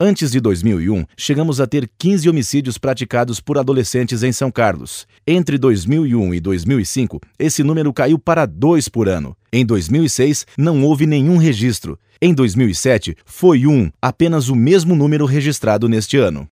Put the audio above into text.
Antes de 2001, chegamos a ter 15 homicídios praticados por adolescentes em São Carlos. Entre 2001 e 2005, esse número caiu para dois por ano. Em 2006, não houve nenhum registro. Em 2007, foi um, apenas o mesmo número registrado neste ano.